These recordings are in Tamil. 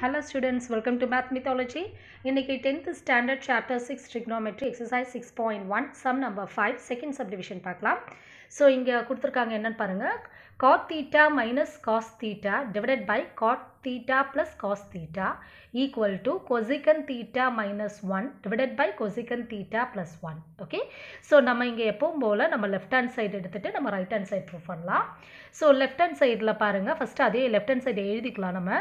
Hello students welcome to math mythology இன்றைக்கி tenth standard chapter six trigonometry exercise six point one sum number five second subdivision பார்க்கலாம் ஸோ இங்கே கொடுத்துருக்காங்க என்னென்னு பாருங்கள் cot theta minus cos theta divided by cot theta plus cos theta equal to cosecant theta minus one divided by cosecant theta plus one okay so நம்ம இங்கே எப்பவும் போல் நம்ம லெஃப்ட் ஹேண்ட் சைடு எடுத்துகிட்டு நம்ம ரைட் ஹேண்ட் சைடு ப்ரூவ் பண்ணலாம் ஸோ லெஃப்ட் ஹேண்ட் சைடில் பாருங்கள் ஃபஸ்ட்டு அதே லெஃப்ட் ஹேண்ட் சைடு எழுதிக்கலாம் நம்ம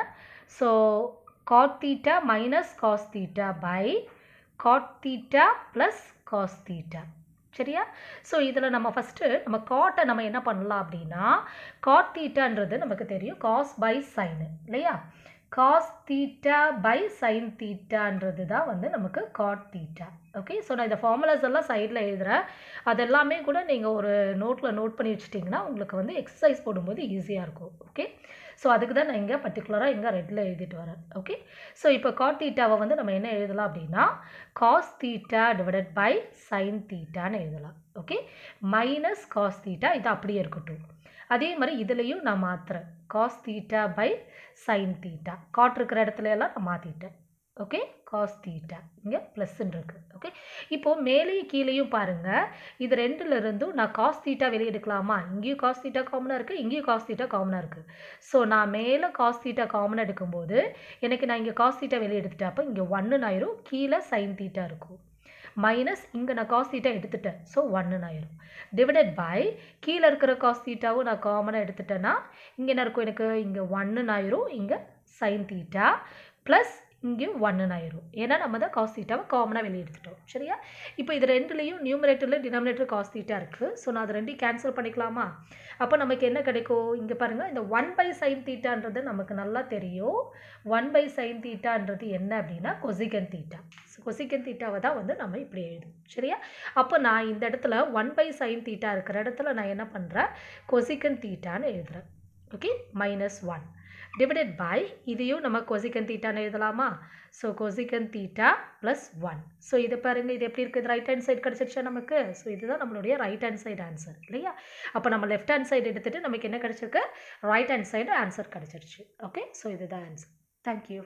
So cot theta minus cos theta by cot theta plus cos theta. சரியா ஸோ இதில் நம்ம ஃபஸ்ட்டு நம்ம காட்டை நம்ம என்ன பண்ணலாம் அப்படின்னா காட் தீட்டான்றது நமக்கு தெரியும் காஸ் பை சைனு இல்லையா காஸ் தீட்டா பை சைன் தீட்டான்றது தான் வந்து நமக்கு காட் தீட்டா ஓகே ஸோ நான் இந்த ஃபார்முலாஸ் எல்லாம் சைடில் எழுதுகிறேன் அதெல்லாமே கூட நீங்கள் ஒரு நோட்டில் நோட் பண்ணி வச்சிட்டிங்கன்னா உங்களுக்கு வந்து எக்ஸசைஸ் போடும்போது ஈஸியாக இருக்கும் ஓகே ஸோ அதுக்கு தான் நான் இங்கே பர்டிகுலராக இங்கே ரெட்டில் எழுதிட்டு வரேன் ஓகே ஸோ இப்போ காட் தீட்டாவை வந்து நம்ம என்ன எழுதலாம் அப்படின்னா cos theta divided by sine தீட்டான்னு எழுதலாம் ஓகே மைனஸ் காஸ் தீட்டா இது அப்படியே இருக்கட்டும் அதே மாதிரி இதுலேயும் நான் மாற்றுறேன் cos theta by sine theta cot இருக்கிற இடத்துல எல்லாம் நான் மாற்றிட்டேன் ஓகே காஸ் தீட்டா இங்கே ப்ளஸ்ன்னு இருக்குது ஓகே இப்போது மேலேயும் கீழேயும் பாருங்கள் இது ரெண்டுல இருந்தும் நான் காஸ் தீட்டா வெளியே எடுக்கலாமா இங்கேயும் காஸ் தீட்டா காமனாக இருக்குது இங்கேயும் காஸ் தீட்டா காமனாக இருக்குது ஸோ நான் மேலே காஸ் தீட்டா காமனாக எடுக்கும்போது எனக்கு நான் இங்கே காஸ் தீட்டா வெளியே எடுத்துட்டேன் அப்போ இங்கே ஒன்றுன்னு ஆயிரும் கீழே சைன் தீட்டா இருக்கும் மைனஸ் இங்கே நான் காஸ் தீட்டா எடுத்துட்டேன் ஸோ ஒன்றுன்னு ஆயிரும் டிவைடட் பை கீழே இருக்கிற காஸ் தீட்டாவும் நான் காமனாக எடுத்துட்டேன்னா இங்கே என்ன இருக்கும் எனக்கு இங்கே ஒன்றுன்னு ஆயிரும் இங்கே சைன் தீட்டா ப்ளஸ் இங்கேயும் ஒன்னு ஆயிரும் ஏன்னா நம்ம தான் காஸ் தீட்டாவை காமனாக வெளியே எடுத்துட்டோம் சரியா இப்போ இது ரெண்டுலேயும் நியூமரேட்டரில் டினாமினேட்டர் காஸ் தீட்டா இருக்குது ஸோ நான் அதை ரெண்டையும் கேன்சல் பண்ணிக்கலாமா அப்போ நமக்கு என்ன கிடைக்கும் இங்கே பாருங்கள் இந்த ஒன் பை சைன் தீட்டான்றது நமக்கு நல்லா தெரியும் ஒன் பை சைன் தீட்டான்றது என்ன அப்படின்னா கொசிகன் தீட்டா கொசிக்கன் தீட்டாவை தான் வந்து நம்ம இப்படி எழுதுவோம் சரியா அப்போ நான் இந்த இடத்துல ஒன் பை சைன் தீட்டா இருக்கிற இடத்துல நான் என்ன பண்ணுறேன் கொசிக்கன் தீட்டான்னு எழுதுகிறேன் okay minus one divided by இதையும் நம்ம கொசிக்கன் தீட்டான்னு எழுதலாமா so cosecant theta plus one so இதை பாருங்கள் இது எப்படி இருக்குது ரைட் ஹேண்ட் சைடு கிடச்சிருச்சா நமக்கு ஸோ இதுதான் நம்மளுடைய ரைட் ஹேண்ட் சைடு ஆன்சர் இல்லையா அப்போ நம்ம லெஃப்ட் ஹேண்ட் சைடு எடுத்துகிட்டு நமக்கு என்ன கிடச்சிருக்கு ரைட் ஹேண்ட் சைடு ஆன்சர் கிடச்சிருச்சு ஓகே ஸோ இதுதான் ஆன்சர் தேங்க்யூ